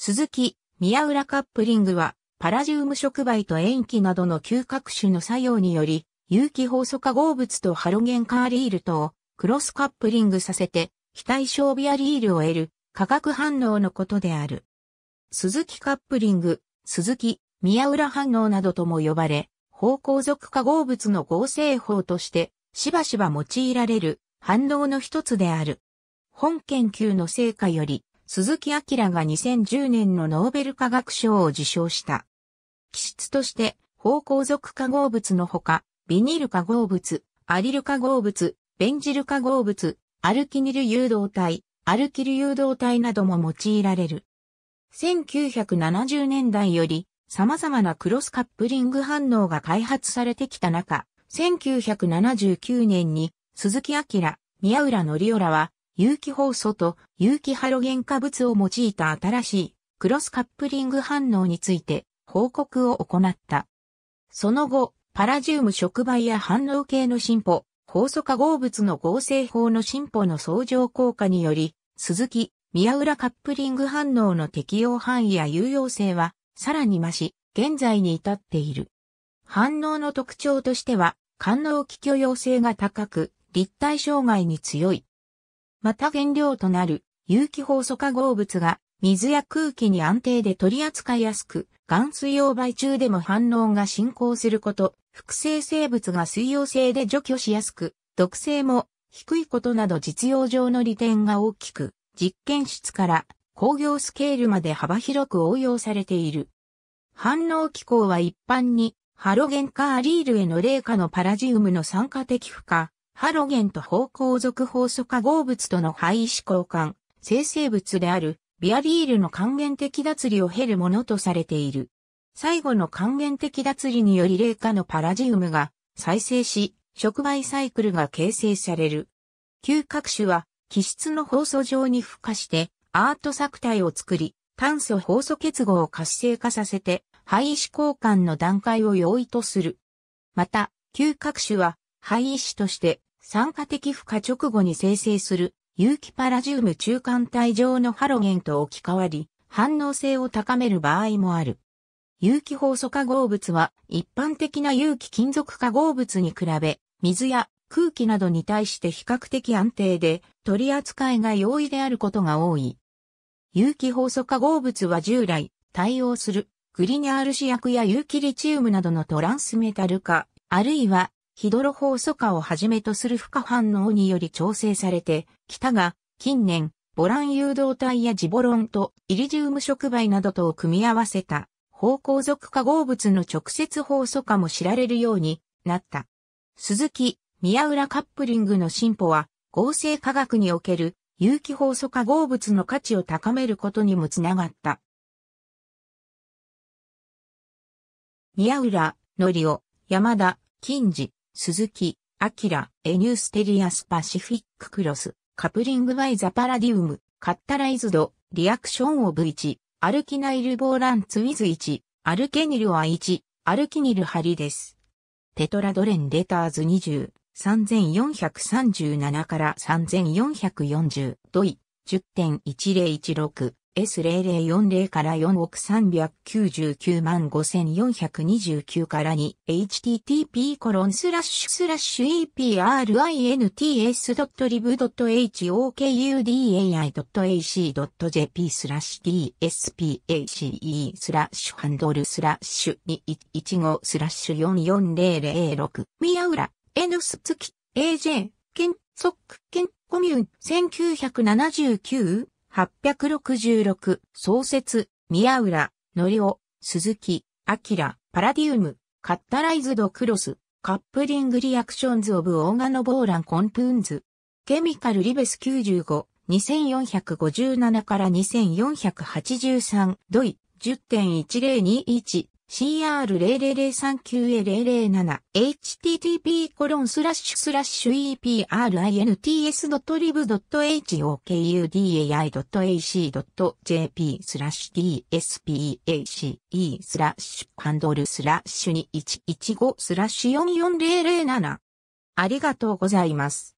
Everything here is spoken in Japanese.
鈴木、宮浦カップリングは、パラジウム触媒と塩基などの嗅覚種の作用により、有機放素化合物とハロゲンカーリールとをクロスカップリングさせて、非対称ビアリールを得る化学反応のことである。鈴木カップリング、鈴木、宮浦反応などとも呼ばれ、方向属化合物の合成法として、しばしば用いられる反応の一つである。本研究の成果より、鈴木明が2010年のノーベル化学賞を受賞した。気質として、芳香属化合物のほか、ビニル化合物、アリル化合物、ベンジル化合物、アルキニル誘導体、アルキル誘導体なども用いられる。1970年代より様々なクロスカップリング反応が開発されてきた中、1979年に鈴木明、宮浦のりおらは有機放素と有機ハロゲン化物を用いた新しいクロスカップリング反応について報告を行った。その後、パラジウム触媒や反応系の進歩、放素化合物の合成法の進歩の相乗効果により、鈴木、宮浦カップリング反応の適用範囲や有用性は、さらに増し、現在に至っている。反応の特徴としては、官能気許容性が高く、立体障害に強い、また原料となる有機放素化合物が水や空気に安定で取り扱いやすく、含水溶媒中でも反応が進行すること、複製生物が水溶性で除去しやすく、毒性も低いことなど実用上の利点が大きく、実験室から工業スケールまで幅広く応用されている。反応機構は一般にハロゲン化アリールへの冷化のパラジウムの酸化的負荷、ハロゲンと方向属法素化合物との配子交換、生成物であるビアリールの還元的脱離を経るものとされている。最後の還元的脱離により冷下のパラジウムが再生し、触媒サイクルが形成される。嗅覚種は気質の放素状に付加してアート作体を作り、炭素放素結合を活性化させて、肺子交換の段階を容易とする。また、嗅覚種は、肺子として酸化的負荷直後に生成する有機パラジウム中間体上のハロゲンと置き換わり、反応性を高める場合もある。有機放素化合物は一般的な有機金属化合物に比べ、水や空気などに対して比較的安定で取り扱いが容易であることが多い。有機放素化合物は従来対応するグリニャール試薬や有機リチウムなどのトランスメタル化、あるいはヒドロホ素化をはじめとする負荷反応により調整されてきたが、近年、ボラン誘導体やジボロンとイリジウム触媒などとを組み合わせた、芳香属化合物の直接放素化も知られるようになった。鈴木、宮浦カップリングの進歩は、合成化学における有機放素化合物の価値を高めることにもつながった。宮浦、のりお、山田、金次。鈴木、アキラ、エニューステリアスパシフィッククロス、カプリングバイザパラディウム、カッタライズド、リアクションオブ1、アルキナイルボーランツウィズ1、アルケニルイ1、アルキニルハリです。テトラドレンレターズ20、3437から3440、ドイ、10.1016。S0040 から4億399万5429から2 http コロンスラッシュスラッシュ eprints.lib.hokudai.ac.jp スラッシュ dspace スラッシュハンドルスラッシュ215スラッシュ44006宮浦 N すつき AJ 県ソック県コミューン1979 866、創設、宮浦、のりお、鈴木、明パラディウム、カッタライズドクロス、カップリングリアクションズオブオーガノボーランコンプーンズ、ケミカルリベス95、2457から2483、ドイ、10.1021 c r 0 0 3 9 0 0 0 3 h t t p e p r i n t s l i b h o k u d a i a c j p スラッシュ dspace スラッシュハンドルスラッシュ2115スラッシュ44007ありがとうございます。